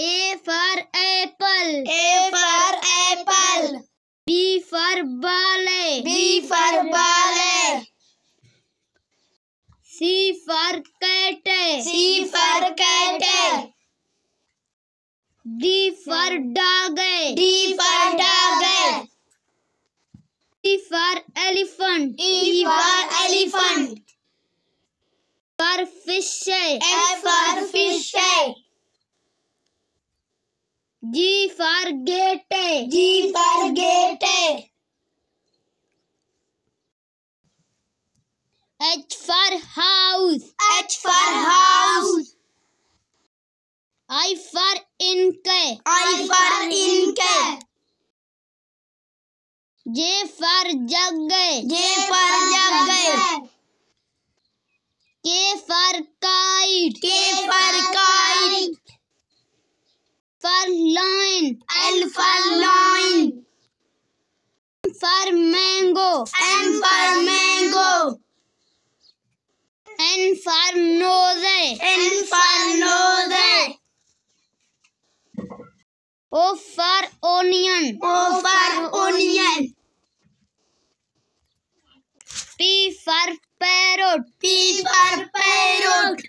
A for apple. A for apple. B for ball. B for ball. C for cat. C for cat. D for dog. D for dog. E for elephant. E for elephant. For fish. F for fish. G for gate. G for gate. H for house. H for house. I for ink. I for ink. J for jug. J for jug. K for kite. K and for loin. For mango and for mango. N for nose N for nose. O for onion. O for onion. P for parrot. P for parrot.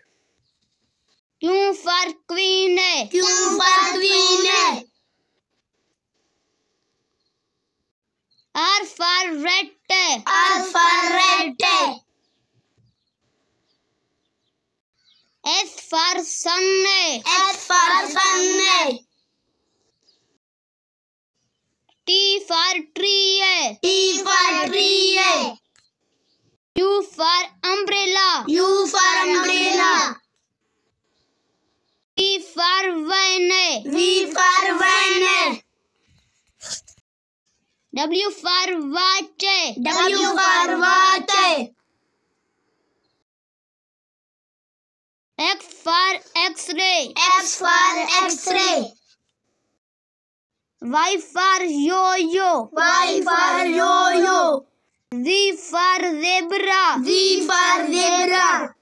Q for queen. Q for queen. Alpharette. Alpharette. S for Sunday. S for Sunday. T for tree. T for tree. U for umbrella. U for umbrella. V for van V for van W for watch. W for watch. X for X-ray. X for X-ray. Y for yo-yo. Y for yo-yo. Z for zebra. Z for zebra.